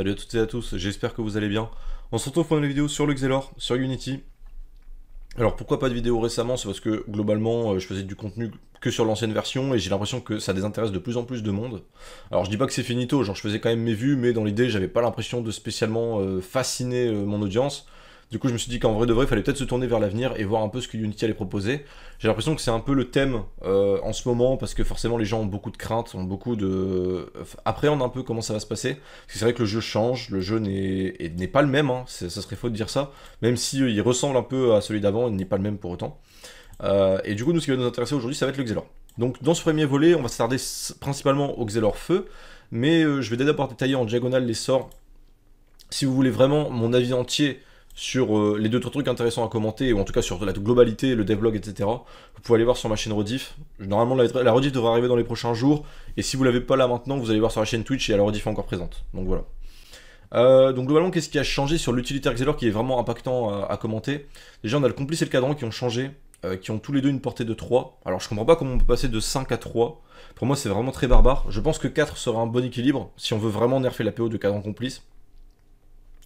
Salut à toutes et à tous, j'espère que vous allez bien. On se retrouve pour une vidéo sur le Xelor, sur Unity. Alors pourquoi pas de vidéo récemment C'est parce que globalement euh, je faisais du contenu que sur l'ancienne version et j'ai l'impression que ça désintéresse de plus en plus de monde. Alors je dis pas que c'est finito, genre je faisais quand même mes vues mais dans l'idée j'avais pas l'impression de spécialement euh, fasciner euh, mon audience. Du coup, je me suis dit qu'en vrai de vrai, il fallait peut-être se tourner vers l'avenir et voir un peu ce que Unity allait proposer. J'ai l'impression que c'est un peu le thème euh, en ce moment parce que forcément, les gens ont beaucoup de craintes, ont beaucoup de. appréhendent un peu comment ça va se passer. Parce que c'est vrai que le jeu change, le jeu n'est pas le même, hein. ça serait faux de dire ça. Même s'il euh, il ressemble un peu à celui d'avant, il n'est pas le même pour autant. Euh, et du coup, nous, ce qui va nous intéresser aujourd'hui, ça va être le Xelor. Donc, dans ce premier volet, on va s'attarder principalement au Xelor Feu, mais je vais d'abord détailler en diagonale les sorts. Si vous voulez vraiment mon avis entier sur euh, les deux autres trucs intéressants à commenter, ou en tout cas sur la globalité, le devlog, etc. Vous pouvez aller voir sur ma chaîne Rediff. Normalement, la, redif Rediff devrait arriver dans les prochains jours. Et si vous l'avez pas là maintenant, vous allez voir sur la chaîne Twitch et la Rediff est encore présente. Donc voilà. Euh, donc globalement, qu'est-ce qui a changé sur l'utilitaire Xelor qui est vraiment impactant à, commenter Déjà, on a le complice et le cadran qui ont changé, euh, qui ont tous les deux une portée de 3. Alors je comprends pas comment on peut passer de 5 à 3. Pour moi, c'est vraiment très barbare. Je pense que 4 sera un bon équilibre si on veut vraiment nerfer la PO de cadran complice.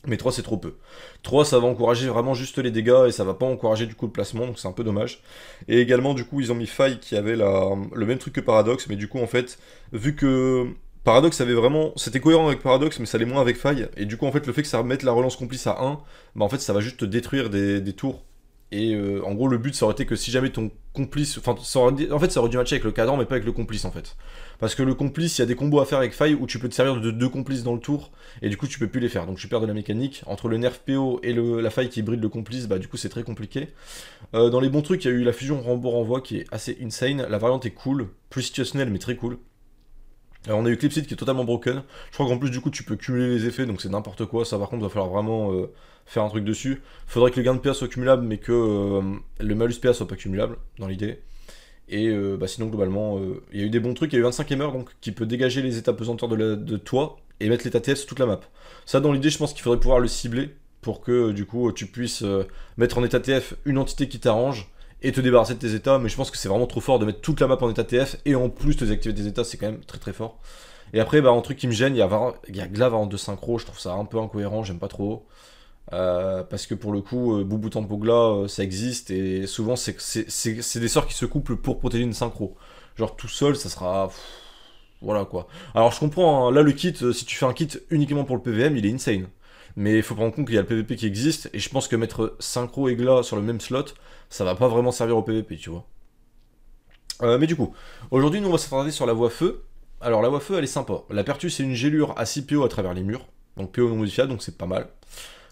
Mais 3 c'est trop peu. 3 ça va encourager vraiment juste les dégâts et ça va pas encourager du coup le placement, donc c'est un peu dommage. Et également du coup ils ont mis faille qui avait le même truc que Paradox, mais du coup en fait, vu que Paradox avait vraiment. C'était cohérent avec Paradox, mais ça l'est moins avec faille. Et du coup en fait le fait que ça remette la relance complice à 1, bah en fait ça va juste détruire des tours et euh, en gros, le but, ça aurait été que si jamais ton complice. Enfin, en fait, ça aurait dû matcher avec le cadran, mais pas avec le complice, en fait. Parce que le complice, il y a des combos à faire avec Faille où tu peux te servir de deux complices dans le tour, et du coup, tu peux plus les faire. Donc, tu perds de la mécanique. Entre le nerf PO et la faille qui bride le complice, bah, du coup, c'est très compliqué. Euh, dans les bons trucs, il y a eu la fusion Rambo-Renvoi qui est assez insane. La variante est cool, plus situationnelle, mais très cool. Alors on a eu Clipseed qui est totalement broken. Je crois qu'en plus du coup tu peux cumuler les effets, donc c'est n'importe quoi. Ça par contre va falloir vraiment euh, faire un truc dessus. Faudrait que le gain de PA soit cumulable, mais que euh, le malus PA soit pas cumulable dans l'idée. Et euh, bah, sinon globalement, il y a eu des bons trucs. Il y a eu 25 heures donc qui peut dégager les états pesanteurs de toi et mettre l'état TF sur toute la map. Ça dans l'idée, je pense qu'il faudrait pouvoir le cibler pour que du coup tu puisses mettre en état TF une entité qui t'arrange et te débarrasser de tes états. Mais je pense que c'est vraiment trop fort de mettre toute la map en état TF et en plus te désactiver tes états, c'est quand même très très fort. Et après, bah, un truc qui me gêne, il y a, en 2 synchro, je trouve ça un peu incohérent, j'aime pas trop. Euh, parce que pour le coup, euh, Boubou Tempogla, euh, ça existe et souvent c'est des sorts qui se couplent pour protéger une synchro. Genre tout seul, ça sera. voilà quoi. Alors je comprends, hein, là le kit, si tu fais un kit uniquement pour le PVM, il est insane. Mais il faut prendre en compte qu'il y a le PvP qui existe, et je pense que mettre synchro et glas sur le même slot, ça va pas vraiment servir au PvP, tu vois. Euh, mais du coup, aujourd'hui, nous, on va s'attarder sur la voie feu. Alors, la voie feu, elle est sympa. La Pertus, c'est une gélure à 6 PO à travers les murs, donc PO non modifiable, donc c'est pas mal.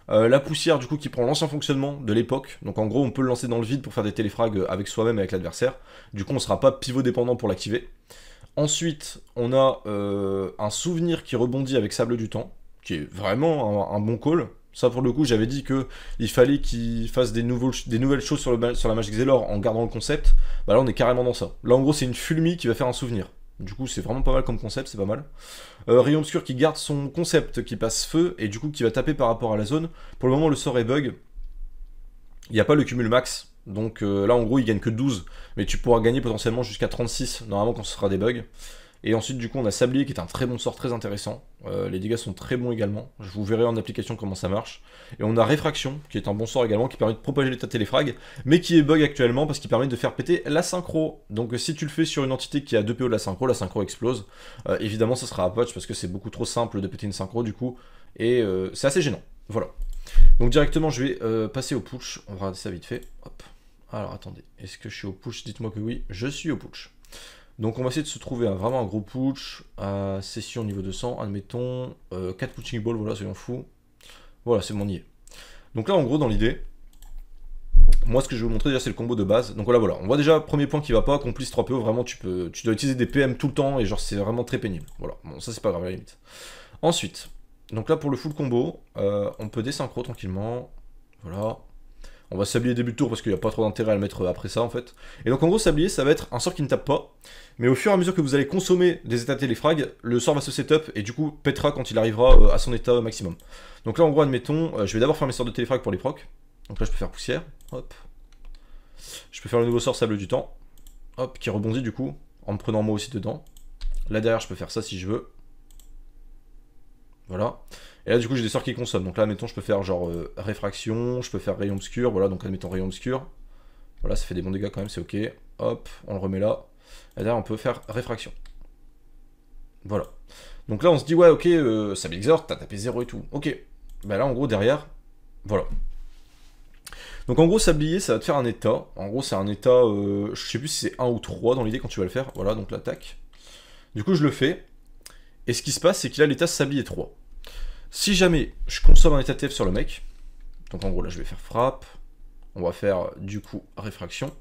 Euh, la poussière, du coup, qui prend l'ancien fonctionnement de l'époque. Donc, en gros, on peut le lancer dans le vide pour faire des téléfrags euh, avec soi-même, et avec l'adversaire. Du coup, on sera pas pivot dépendant pour l'activer. Ensuite, on a un souvenir qui rebondit avec Sable du Temps qui est vraiment un, bon call. Ça, pour le coup, j'avais dit que il fallait qu'il fasse des, nouveaux, des nouvelles choses sur, le, sur la Magic Zelor en gardant le concept. Bah là, on est carrément dans ça. Là, en gros, c'est une fulmi qui va faire un souvenir. Du coup, c'est vraiment pas mal comme concept, c'est pas mal. Euh, Rayon Obscur qui garde son concept, qui passe feu, et du coup, qui va taper par rapport à la zone. Pour le moment, le sort est bug. Il n'y a pas le cumul max. Donc euh, là, en gros, il gagne que 12. Mais tu pourras gagner potentiellement jusqu'à 36, normalement, quand ce sera des bugs. Et ensuite, du coup, on a Sablier qui est un très bon sort, très intéressant. Euh, les dégâts sont très bons également. Je vous verrai en application comment ça marche. Et on a Réfraction qui est un bon sort également, qui permet de propager l'état téléfrag, mais qui est bug actuellement parce qu'il permet de faire péter la synchro. Donc euh, si tu le fais sur une entité qui a 2 PO de la synchro, la synchro explose. Euh, évidemment, ça sera à patch parce que c'est beaucoup trop simple de péter une synchro du coup. Et c'est assez gênant. Voilà. Donc directement, je vais passer au push. On va regarder ça vite fait. Hop. Alors attendez, est-ce que je suis au push Dites-moi que oui, je suis au push. Donc on va essayer de se trouver un vraiment un gros putsch, à session niveau 200, admettons, 4 euh, punching ball, voilà, soyons fou, Voilà, c'est mon nier. Donc là, en gros, dans l'idée, moi, ce que je vais vous montrer déjà, c'est le combo de base. Donc voilà, voilà, on voit déjà, premier point qui va pas, complice 3 PO, vraiment, tu, peux, tu dois utiliser des PM tout le temps, et genre, c'est vraiment très pénible. Voilà, bon, ça, c'est pas grave, à la limite. Ensuite, donc là, pour le full combo, euh, on peut synchro tranquillement, voilà, on va sablier début de tour parce qu'il n'y a pas trop d'intérêt à le mettre après ça en fait. Et donc en gros sablier ça va être un sort qui ne tape pas, mais au fur et à mesure que vous allez consommer des états téléfrag, le sort va se setup et du coup pètera quand il arrivera euh, à son état maximum. Donc là en gros admettons, euh, je vais d'abord faire mes sorts de téléfrag pour les procs. Donc là je peux faire poussière, hop. Je peux faire le nouveau sort sable du temps, hop, qui rebondit du coup, en me prenant moi aussi dedans. Là derrière je peux faire ça si je veux. Voilà. Et là, du coup, j'ai des sorts qui consomment. Donc là, mettons, je peux faire genre euh, réfraction, je peux faire rayon obscur. Voilà, donc admettons rayon obscur. Voilà, ça fait des bons dégâts quand même, c'est ok. Hop, on le remet là. Et là, on peut faire réfraction. Voilà. Donc là, on se dit, ouais, ok, euh, ça m'exhorte, t'as tapé 0 et tout. Ok. Bah là, en gros, derrière, voilà. Donc en gros, sablier, ça va te faire un état. En gros, c'est un état, euh, je sais plus si c'est 1 ou 3 dans l'idée quand tu vas le faire. Voilà, donc l'attaque. Du coup, je le fais. Et ce qui se passe, c'est qu'il a l'état sablier 3. Si jamais je consomme un état TF sur le mec, donc en gros là je vais faire frappe, on va faire du coup réfraction,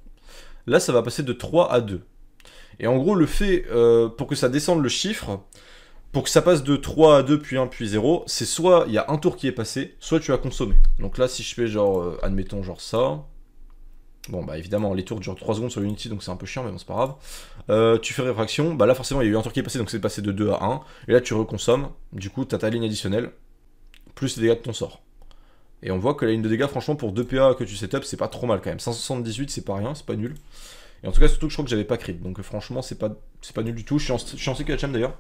là ça va passer de 3 à 2. Et en gros le fait, euh, pour que ça descende le chiffre, pour que ça passe de 3 à 2 puis 1 puis 0, c'est soit il y a un tour qui est passé, soit tu as consommé. Donc là si je fais genre, euh, admettons genre ça, Bon, bah évidemment, les tours durent 3 secondes sur Unity, donc c'est un peu chiant, mais bon, c'est pas grave. Euh, tu fais réfraction, bah là forcément, il y a eu un tour qui est passé, donc c'est passé de 2 à 1. Et là, tu reconsommes, du coup, t'as ta ligne additionnelle, plus les dégâts de ton sort. Et on voit que la ligne de dégâts, franchement, pour 2 PA que tu setup, c'est pas trop mal quand même. 578, c'est pas rien, c'est pas nul. Et en tout cas, surtout que je crois que j'avais pas crit, donc franchement, c'est pas, pas nul du tout. Je suis en, que suis en d'ailleurs.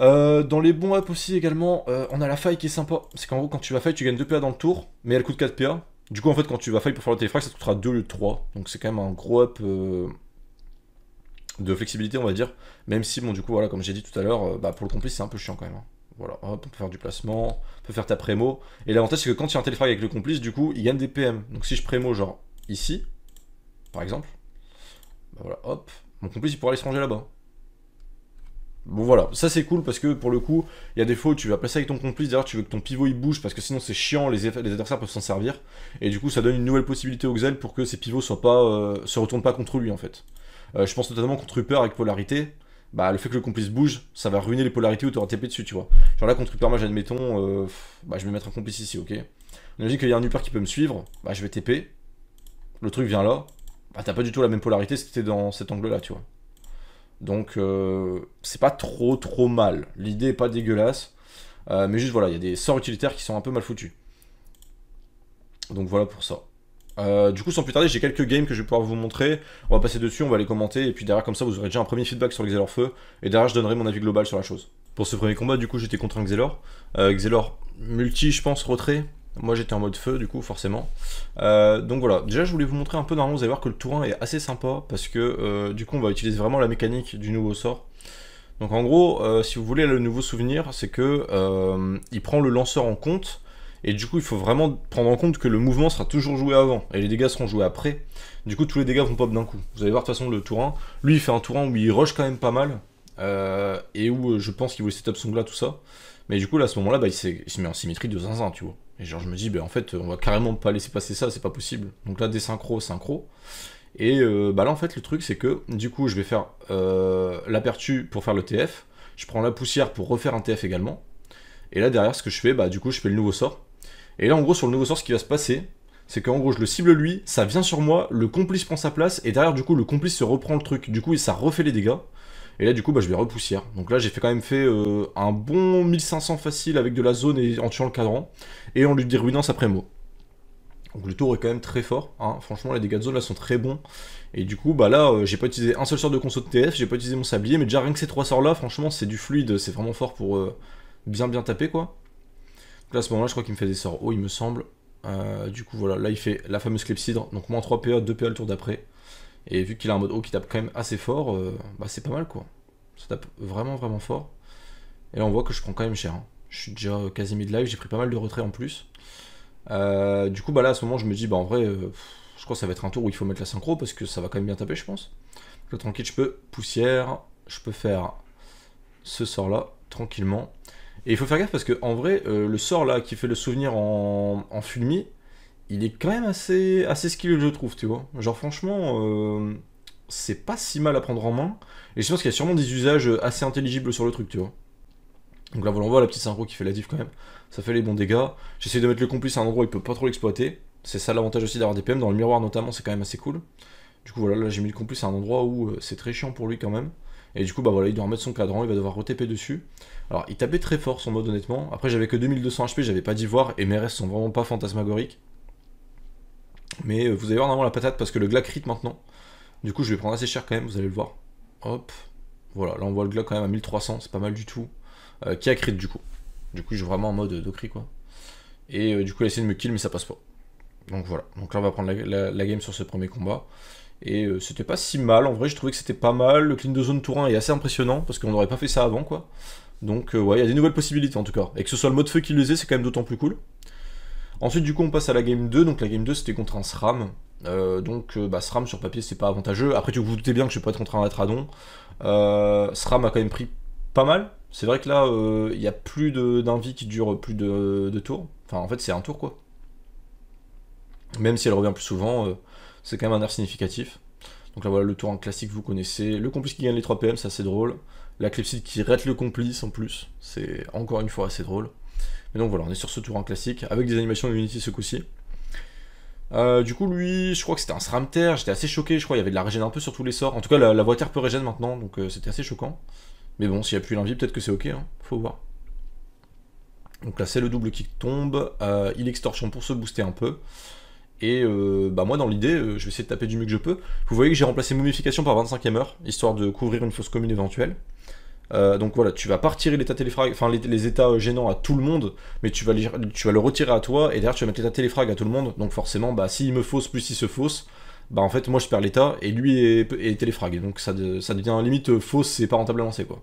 Euh, dans les bons apps aussi également, euh, on a la faille qui est sympa. C'est qu'en gros, quand tu vas faille, tu gagnes 2 PA dans le tour, mais elle coûte 4 PA. Du coup, en fait, quand tu vas faille pour faire le téléfrag ça te coûtera 2 lieu 3. Donc c'est quand même un gros up euh, de flexibilité, on va dire. Même si, bon, du coup, voilà, comme j'ai dit tout à l'heure, euh, bah, pour le complice, c'est un peu chiant quand même. Hein. Voilà, hop, on peut faire du placement, on peut faire ta prémo. Et l'avantage, c'est que quand il y a un téléfrag avec le complice, du coup, il gagne des PM. Donc si je prémo, genre, ici, par exemple, bah, voilà, hop, mon complice, il pourra aller se ranger là-bas. Bon voilà, ça c'est cool parce que pour le coup, il y a des fois où tu vas passer avec ton complice, d'ailleurs tu veux que ton pivot il bouge parce que sinon c'est chiant, les, adversaires peuvent s'en servir. Et du coup ça donne une nouvelle possibilité aux Xel pour que ses pivots soient pas, euh, se retournent pas contre lui en fait. Euh, je pense notamment contre Upper avec Polarité, bah le fait que le complice bouge, ça va ruiner les polarités où tu auras TP dessus, tu vois. Genre là contre Upper, moi j'admettons euh, bah je vais mettre un complice ici, ok. On imagine qu'il y a un Upper qui peut me suivre, bah je vais TP, le truc vient là, bah t'as pas du tout la même polarité qui t'es dans cet angle là, tu vois. Donc euh, c'est pas trop trop mal. L'idée est pas dégueulasse. Euh, mais juste voilà, il y a des sorts utilitaires qui sont un peu mal foutus. Donc voilà pour ça. Euh, du coup, sans plus tarder, j'ai quelques games que je vais pouvoir vous montrer. On va passer dessus, on va les commenter, et puis derrière, comme ça, vous aurez déjà un premier feedback sur Xelor Feu, et derrière, je donnerai mon avis global sur la chose. Pour ce premier combat, du coup, j'étais contre un Xelor. Xelor multi, je pense, retrait. Moi j'étais en mode feu du coup forcément. Euh, donc voilà, déjà je voulais vous montrer un peu normalement, vous allez voir que le tour 1 est assez sympa parce que euh, du coup on va utiliser vraiment la mécanique du nouveau sort. Donc en gros, euh, si vous voulez le nouveau souvenir, c'est que il prend le lanceur en compte et du coup il faut vraiment prendre en compte que le mouvement sera toujours joué avant et les dégâts seront joués après. Du coup tous les dégâts vont pop d'un coup. Vous allez voir de toute façon le tour 1, lui il fait un tour 1 où il rush quand même pas mal et où je pense qu'il voulait setup son glas tout ça. Mais du coup là à ce moment là bah, il, il se met en symétrie de zinzin tu vois. Et genre, je me dis, ben, en fait, on va carrément pas laisser passer ça, c'est pas possible. Donc là, des synchro, synchro. Et euh, bah là, en fait, le truc, c'est que du coup, je vais faire euh, l'aperçu pour faire le TF. Je prends la poussière pour refaire un TF également. Et là, derrière, ce que je fais, bah du coup, je fais le nouveau sort. Et là, en gros, sur le nouveau sort, ce qui va se passer, c'est qu'en gros, je le cible lui, ça vient sur moi, le complice prend sa place, et derrière, du coup, le complice se reprend le truc. Du coup, ça refait les dégâts. Et là, du coup, bah, je vais repoussière. Donc là, j'ai fait quand même fait euh, un bon 1500 facile avec de la zone et en tuant le cadran. Et en lui déruinant après prémo. Donc le tour est quand même très fort. Hein. Franchement, les dégâts de zone là sont très bons. Et du coup, bah là, euh, j'ai pas utilisé un seul sort de console de TF, j'ai pas utilisé mon sablier. Mais déjà, rien que ces trois sorts là, franchement, c'est du fluide. C'est vraiment fort pour euh, bien bien taper quoi. Donc là, à ce moment-là, je crois qu'il me fait des sorts haut il me semble. du coup, voilà, là, il fait la fameuse clepsydre. Donc, moins 3 PA, 2 PA le tour d'après. Et vu qu'il a un mode haut qui tape quand même assez fort, euh, bah c'est pas mal quoi. Ça tape vraiment vraiment fort. Et là on voit que je prends quand même cher. Hein. Je suis déjà euh, quasi mid life j'ai pris pas mal de retraits en plus. Euh, du coup bah là à ce moment je me dis bah en vrai je crois que ça va être un tour où il faut mettre la synchro parce que ça va quand même bien taper je pense. Là tranquille je peux poussière, je peux faire ce sort là tranquillement. Et il faut faire gaffe parce que en vrai le sort là qui fait le souvenir en, en fulmi, il est quand même assez, assez skillé, je trouve, tu vois. Genre, franchement, euh, c'est pas si mal à prendre en main. Et je pense qu'il y a sûrement des usages assez intelligibles sur le truc, tu vois. Donc là, voilà, on voit la petite synchro qui fait la diff quand même. Ça fait les bons dégâts. J'essaie de mettre le complice à un endroit où il peut pas trop l'exploiter. C'est ça l'avantage aussi d'avoir des PM. Dans le miroir, notamment, c'est quand même assez cool. Du coup, voilà, là, j'ai mis le complice à un endroit où euh, c'est très chiant pour lui quand même. Et du coup, bah voilà, il doit remettre son cadran, il va devoir retaper dessus. Alors, il tapait très fort son mode, honnêtement. Après, j'avais que 2200 HP, j'avais pas d'ivoire, et mes restes sont vraiment pas fantasmagoriques. Mais euh, vous allez voir normalement la patate parce que le glas crit maintenant. Du coup, je vais prendre assez cher quand même, vous allez le voir. Hop, voilà, là on voit le glac quand même à 1300, c'est pas mal du tout. Euh, qui a crit du coup Du coup, je suis vraiment en mode euh, de quoi. Et du coup, il a essayé de me kill, mais ça passe pas. Donc voilà, donc là on va prendre la, game sur ce premier combat. Et c'était pas si mal, en vrai, je trouvais que c'était pas mal. Le clean de zone tour 1 est assez impressionnant parce qu'on n'aurait pas fait ça avant quoi. Donc ouais, il y a des nouvelles possibilités en tout cas. Et que ce soit le mode feu qui les ait, c'est quand même d'autant plus cool. Ensuite, du coup, on passe à la game 2. Donc, la game 2, c'était contre un SRAM. Euh, donc, euh, bah, SRAM sur papier, c'est pas avantageux. Après, vous vous doutez bien que je vais pas être contre un Atradon. Euh, SRAM a quand même pris pas mal. C'est vrai que là, il y a plus d'un vie qui dure plus de, tours. Enfin, en fait, c'est un tour, quoi. Même si elle revient plus souvent, c'est quand même un air significatif. Donc là voilà le tour en classique vous connaissez. Le complice qui gagne les 3 PM, c'est assez drôle. La clipside qui rate le complice en plus, c'est encore une fois assez drôle. Mais donc voilà, on est sur ce tour en classique, avec des animations de Unity ce coup-ci. Euh, du coup, lui, je crois que c'était un SRAMTER, j'étais assez choqué, je crois, qu'il y avait de la régène un peu sur tous les sorts. En tout cas, la, voiture peut régène maintenant, donc euh, c'était assez choquant. Mais bon, s'il n'y a plus l'envie, peut-être que c'est ok, hein, faut voir. Donc là, c'est le double qui tombe, euh, il extorsion pour se booster un peu. Et bah moi dans l'idée, je vais essayer de taper du mieux que je peux. Vous voyez que j'ai remplacé momification par 25 e heure, histoire de couvrir une fausse commune éventuelle. Euh, donc voilà, tu vas pas retirer l'état enfin les, états euh, gênants à tout le monde, mais tu vas, le retirer à toi, et derrière tu vas mettre l'état téléfrag à tout le monde, donc forcément, bah s'il me fausse plus il se fausse, bah en fait moi je perds l'état, et lui est, est donc ça, devient ça devient limite euh, fausse, c'est pas rentable à lancer quoi.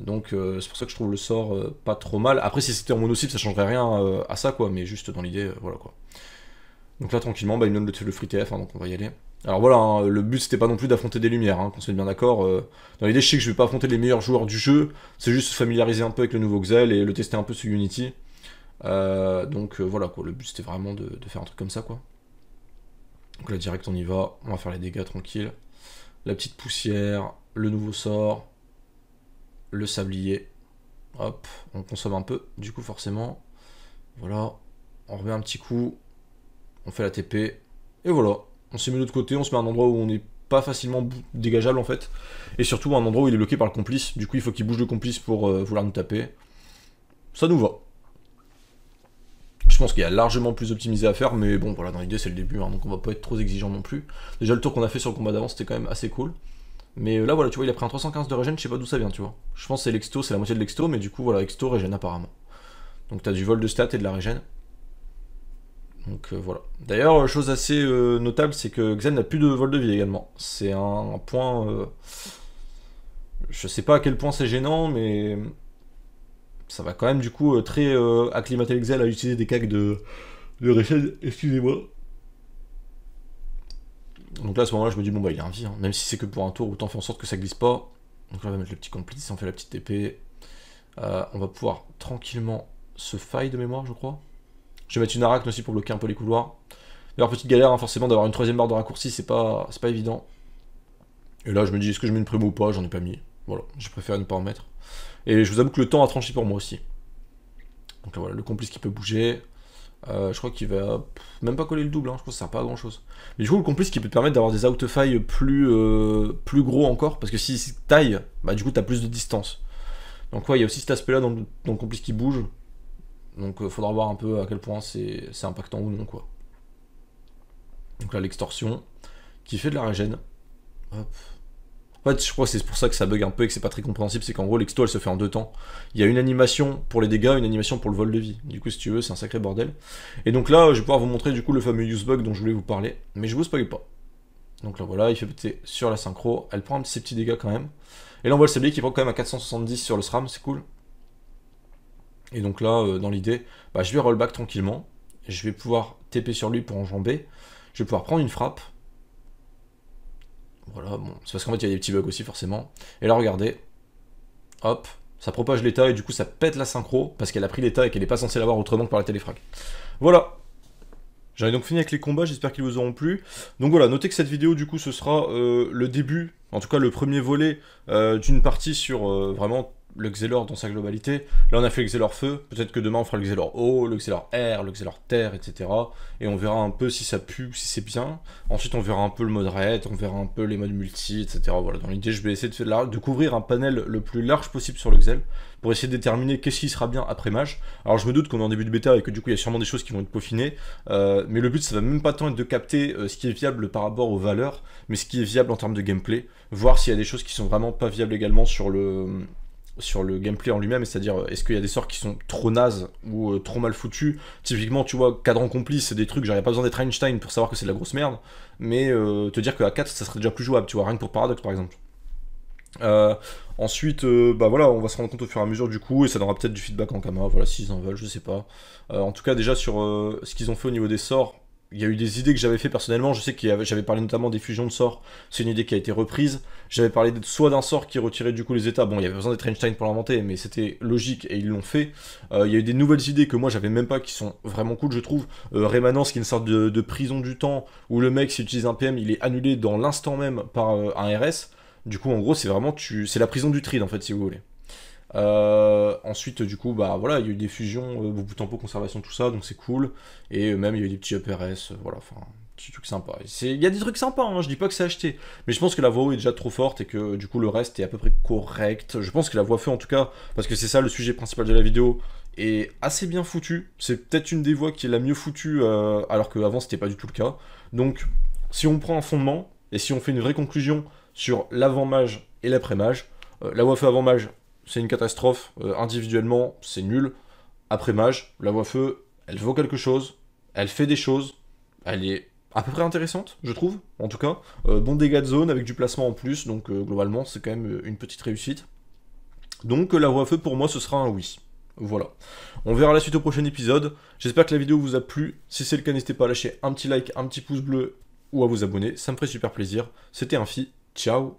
Donc c'est pour ça que je trouve le sort pas trop mal. Après si c'était en monocycle ça changerait rien à ça quoi, mais juste dans l'idée, voilà quoi. Donc là tranquillement bah, il me donne le, free TF, hein, donc on va y aller. Alors voilà, hein, le but c'était pas non plus d'affronter des lumières, hein, qu'on se bien d'accord. Euh, dans l'idée, je sais que je vais pas affronter les meilleurs joueurs du jeu, c'est juste se familiariser un peu avec le nouveau Xel et le tester un peu sur Unity. Euh, donc euh, voilà quoi, le but c'était vraiment de, de, faire un truc comme ça quoi. Donc là direct on y va, on va faire les dégâts tranquille. La petite poussière, le nouveau sort, le sablier. Hop, on consomme un peu, du coup forcément. Voilà, on remet un petit coup, on fait la TP, et voilà on s'est mis de l'autre côté, on se met à un endroit où on n'est pas facilement dégageable en fait, et surtout à un endroit où il est bloqué par le complice, du coup il faut qu'il bouge le complice pour euh, vouloir nous taper. Ça nous va. Je pense qu'il y a largement plus optimisé à faire, mais bon voilà, dans l'idée c'est le début, hein, donc on va pas être trop exigeant non plus. Déjà le tour qu'on a fait sur le combat d'avant c'était quand même assez cool. Mais euh, là voilà, tu vois, il a pris un 315 de régène, je sais pas d'où ça vient, tu vois. Je pense que c'est l'exto, c'est la moitié de l'exto, mais du coup voilà, exto régène apparemment. Donc t'as du vol de stats et de la régène. Donc euh, voilà. D'ailleurs, euh, chose assez euh, notable, c'est que Xen n'a plus de vol de vie également. C'est un, point. je je sais pas à quel point c'est gênant, mais ça va quand même du coup très acclimater Xen à utiliser des cacs de, de Excusez-moi. Donc là, à ce moment-là, je me dis, bon bah il a un vie, hein. même si c'est que pour un tour, autant faire en sorte que ça glisse pas. Donc là, on va mettre le petit complice, on fait la petite TP. on va pouvoir tranquillement se faille de mémoire, je crois. Je vais mettre une arachne aussi pour bloquer un peu les couloirs. D'ailleurs, petite galère, hein, forcément, d'avoir une troisième barre de raccourci, c'est pas, pas évident. Et là, je me dis, est-ce que je mets une prime ou pas J'en ai pas mis. Voilà, je préfère ne pas en mettre. Et je vous avoue que le temps a tranché pour moi aussi. Donc là, voilà, le complice qui peut bouger. Euh, je crois qu'il va même pas coller le double, hein, je pense que ça sert pas à grand chose. Mais du coup, le complice qui peut permettre d'avoir des out plus, euh, plus gros encore, parce que si taille, bah du coup, t'as plus de distance. Donc, ouais, il y a aussi cet aspect là dans dans le complice qui bouge. Donc euh, faudra voir un peu à quel point c'est impactant ou non quoi. Donc là l'extorsion qui fait de la régène. En fait, je crois que c'est pour ça que ça bug un peu et que c'est pas très compréhensible, c'est qu'en gros l'exto elle se fait en deux temps. Il y a une animation pour les dégâts, une animation pour le vol de vie. Du coup si tu veux, c'est un sacré bordel. Et donc là, je vais pouvoir vous montrer du coup le fameux use bug dont je voulais vous parler, mais je vous spoil pas. Donc là voilà, il fait péter sur la synchro, elle prend un ses petits dégâts quand même. Et là on voit le sablier qui prend quand même à 470 sur le SRAM, c'est cool. Et donc là, euh, dans l'idée, bah, je vais roll back tranquillement. Je vais pouvoir TP sur lui pour enjamber. Je vais pouvoir prendre une frappe. Voilà, bon. C'est parce qu'en fait, il y a des petits bugs aussi, forcément. Et là, regardez. Hop. Ça propage l'état et du coup, ça pète la synchro parce qu'elle a pris l'état et qu'elle n'est pas censée l'avoir autrement que par la téléfrag. Voilà. J'en ai donc fini avec les combats, j'espère qu'ils vous auront plu. Donc voilà, notez que cette vidéo, du coup, ce sera euh, le début, en tout cas le premier volet euh, d'une partie sur vraiment le Xelor dans sa globalité. Là, on a fait le Xelor Feu. Peut-être que demain, on fera le Xelor Eau, le Xelor Air, le Xelor Terre, etc. Et on verra un peu si ça pue, si c'est bien. Ensuite, on verra un peu le mode raid, on verra un peu les modes multi, etc. Voilà, dans l'idée, je vais essayer de, couvrir un panel le plus large possible sur le Xel pour essayer de déterminer qu'est-ce qui sera bien après mage. Alors, je me doute qu'on est en début de bêta et que du coup, il y a sûrement des choses qui vont être peaufinées. Euh, mais le but, ça va même pas tant être de capter euh, ce qui est viable par rapport aux valeurs, mais ce qui est viable en termes de gameplay. Voir s'il y a des choses qui sont vraiment pas viables également sur le sur le gameplay en lui-même, c'est-à-dire euh, est-ce qu'il y a des sorts qui sont trop nazes ou euh, trop mal foutus. Typiquement, tu vois, cadran complice, c'est des trucs, j'aurais pas besoin d'être Einstein pour savoir que c'est de la grosse merde, mais euh, te dire qu'à 4, ça serait déjà plus jouable, tu vois, rien que pour Paradox par exemple. ensuite, bah voilà, on va se rendre compte au fur et à mesure du coup, et ça donnera peut-être du feedback en caméra, voilà, s'ils en veulent, je sais pas. en tout cas, déjà sur ce qu'ils ont fait au niveau des sorts, il y a eu des idées que j'avais fait personnellement. Je sais que j'avais parlé notamment des fusions de sorts. C'est une idée qui a été reprise. J'avais parlé de, soit d'un sort qui retirait du coup les états. Bon, il y avait besoin d'être Einstein pour l'inventer, mais c'était logique et ils l'ont fait. Euh, il y a eu des nouvelles idées que moi j'avais même pas qui sont vraiment cool, je trouve. Euh, Rémanence, qui est une sorte de, prison du temps où le mec, s'il utilise un PM, il est annulé dans l'instant même par euh, un RS. Du coup, en gros, c'est vraiment tu, c'est la prison du tride en fait, si vous voulez. Euh, ensuite, du coup, bah voilà, il y a eu des fusions, euh, tempo conservation, tout ça, donc c'est cool. Et euh, même il y a eu des petits EPRS, euh, voilà, enfin, petit truc sympas. Il y a des trucs sympas, hein, je dis pas que c'est acheté, mais je pense que la voix haut est déjà trop forte et que du coup le reste est à peu près correct. Je pense que la voix fait e, en tout cas, parce que c'est ça le sujet principal de la vidéo, est assez bien foutue. C'est peut-être une des voix qui est la mieux foutue, alors qu'avant c'était pas du tout le cas. Donc, si on prend un fondement et si on fait une vraie conclusion sur l'avant-mage et l'après-mage, la voix fait e avant-mage, c'est une catastrophe. Euh, individuellement, c'est nul. Après Mage, la voix feu, elle vaut quelque chose, elle fait des choses, elle est à peu près intéressante, je trouve, en tout cas. Euh, bon dégâts de zone avec du placement en plus, donc euh, globalement, c'est quand même une petite réussite. Donc la voix feu, pour moi, ce sera un oui. Voilà. On verra la suite au prochain épisode. J'espère que la vidéo vous a plu. Si c'est le cas, n'hésitez pas à lâcher un petit like, un petit pouce bleu ou à vous abonner. Ça me ferait super plaisir. C'était Infi. Ciao